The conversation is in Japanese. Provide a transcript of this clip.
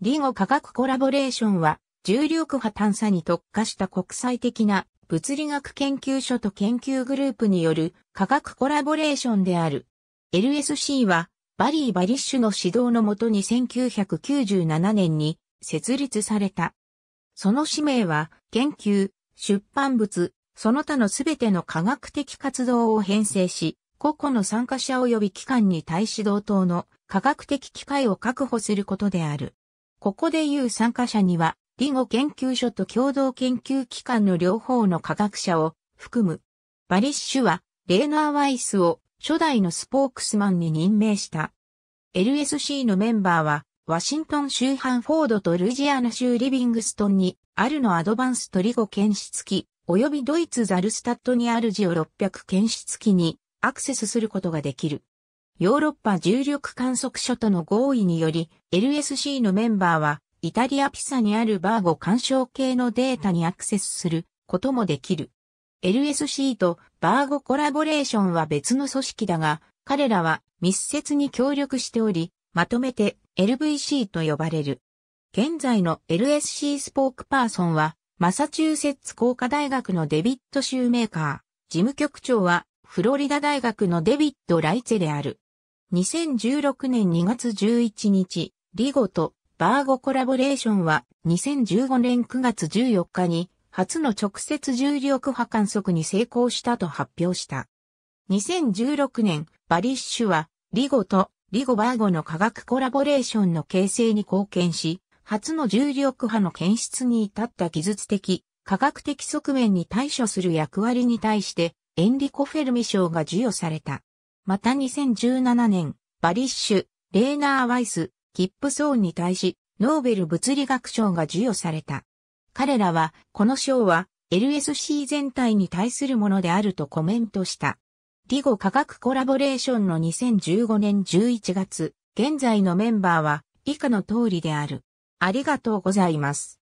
リゴ科学コラボレーションは、重力波探査に特化した国際的な物理学研究所と研究グループによる科学コラボレーションである。LSC は、バリー・バリッシュの指導のもとに1997年に設立された。その使命は、研究、出版物、その他のすべての科学的活動を編成し、個々の参加者及び機関に対し同等の科学的機会を確保することである。ここでいう参加者には、リゴ研究所と共同研究機関の両方の科学者を含む。バリッシュは、レーナー・ワイスを初代のスポークスマンに任命した。LSC のメンバーは、ワシントン州ハンフォードとルジアナ州リビングストンに、あるのアドバンストリゴ検出機、及びドイツザルスタットにあるジオ600検出機にアクセスすることができる。ヨーロッパ重力観測所との合意により、LSC のメンバーは、イタリアピサにあるバーゴ干渉系のデータにアクセスすることもできる。LSC とバーゴコラボレーションは別の組織だが、彼らは密接に協力しており、まとめて LVC と呼ばれる。現在の LSC スポークパーソンは、マサチューセッツ工科大学のデビット・シューメーカー、事務局長は、フロリダ大学のデビット・ライツェである。2016年2月11日、リゴとバーゴコラボレーションは2015年9月14日に初の直接重力波観測に成功したと発表した。2016年、バリッシュはリゴとリゴバーゴの科学コラボレーションの形成に貢献し、初の重力波の検出に至った技術的、科学的側面に対処する役割に対して、エンリコ・フェルミ賞が授与された。また2017年、バリッシュ、レーナー・ワイス、キップ・ソーンに対し、ノーベル物理学賞が授与された。彼らは、この賞は、LSC 全体に対するものであるとコメントした。リゴ科学コラボレーションの2015年11月、現在のメンバーは、以下の通りである。ありがとうございます。